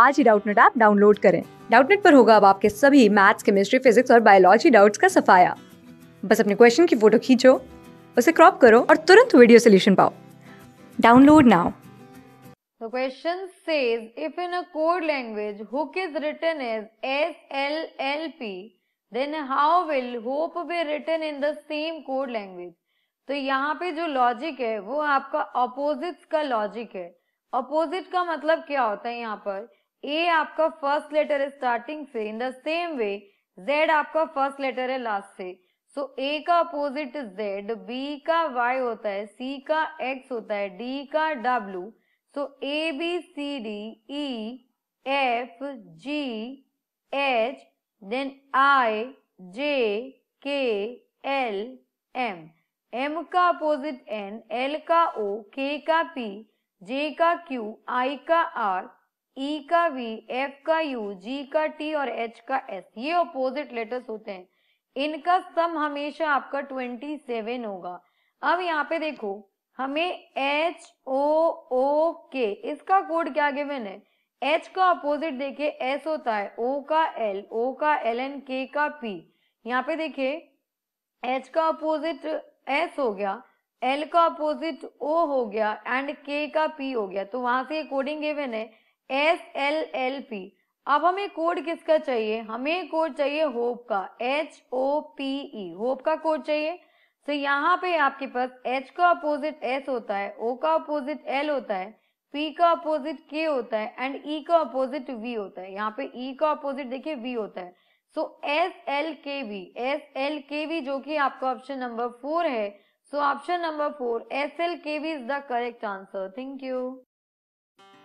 आज ही Doubtnet app download करें डाउटनेट पर होगा अब आपके सभी मैथ्स केमिस्ट्री फिजिक्स और बायोलॉजी डाउट्स का सफाया बस अपने क्वेश्चन की फोटो खींचो उसे क्रॉप करो और तुरंत वीडियो सोल्यूशन पाओ download now The question says if in a code language hook is written as SLLP then how will hope be written in the same code language तो यहाँ पे जो लॉजिक है वो आपका अपोजिट का लॉजिक है अपोजिट का मतलब क्या होता है यहाँ पर ए आपका फर्स्ट लेटर है स्टार्टिंग से in the same way Z आपका फर्स्ट लेटर है लास्ट से सो so, ए का अपोजिट जेड बी का वाई होता है सी का एक्स होता है डी का W so A B C D E F G H then I J K L M M का अपोजिट एन एल का ओ के का पी जे का क्यू आई का आर ई e का वी एफ का यू जी का T और एच का एस ये ऑपोजिट लेटर्स होते हैं इनका सम हमेशा आपका ट्वेंटी सेवन होगा अब यहाँ पे देखो हमें एच ओ ओ के इसका कोड क्या गिवन है एच का अपोजिट देखे एस होता है ओ का एल ओ का एल एन के का पी यहाँ पे देखे एच का अपोजिट एस हो गया एल का अपोजिट ओ हो गया एंड के का पी हो गया तो वहां से कोडिंग गिवन है एस एल एल पी अब हमें कोड किसका चाहिए हमें कोड चाहिए होप का H O P E hope का कोड चाहिए तो यहाँ पे आपके पास एच का अपोजिट एस होता है ओ का अपोजिट एल होता है पी का अपोजिट के होता है एंड ई e का अपोजिट वी होता है यहाँ पे ई e का अपोजिट देखिए वी होता है so S L K V S L K V जो कि आपका ऑप्शन नंबर फोर है so option number four S L K V is the correct answer thank you